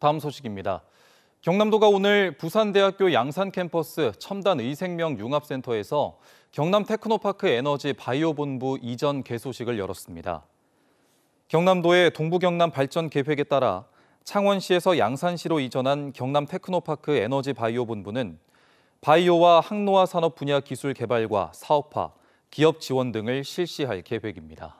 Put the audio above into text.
다음 소식입니다. 경남도가 오늘 부산대학교 양산 캠퍼스 첨단 의생명 융합센터에서 경남 테크노파크 에너지 바이오본부 이전 개소식을 열었습니다. 경남도의 동부경남 발전 계획에 따라 창원시에서 양산시로 이전한 경남 테크노파크 에너지 바이오본부는 바이오와 항노화 산업 분야 기술 개발과 사업화, 기업 지원 등을 실시할 계획입니다.